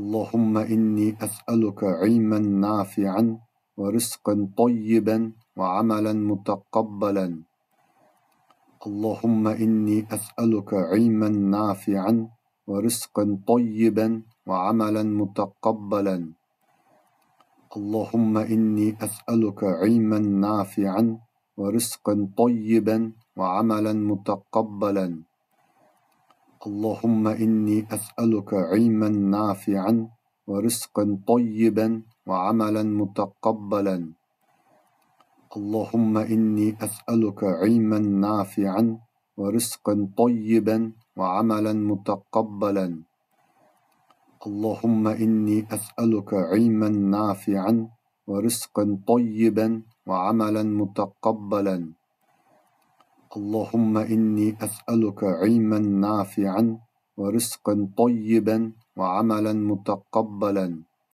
اللهم إني أسألك علما نافعا ورزقا طيبا وعملا متقبلا اللهم إني أسألك علما نافعا ورزقا طيبا وعملا متقبلا اللهم إني أسألك علما نافعا ورزقا طيبا وعملا متقبلا اللهم إني أسألك علما نافعا ورزقا طيبا وعملا متقبلا اللهم إني أسألك علما نافعا ورزقا طيبا وعملا متقبلا اللهم إني أسألك علما نافعا ورزقا طيبا وعملا متقبلا اللهم إني أسألك علما نافعا ورزقا طيبا وعملا متقبلا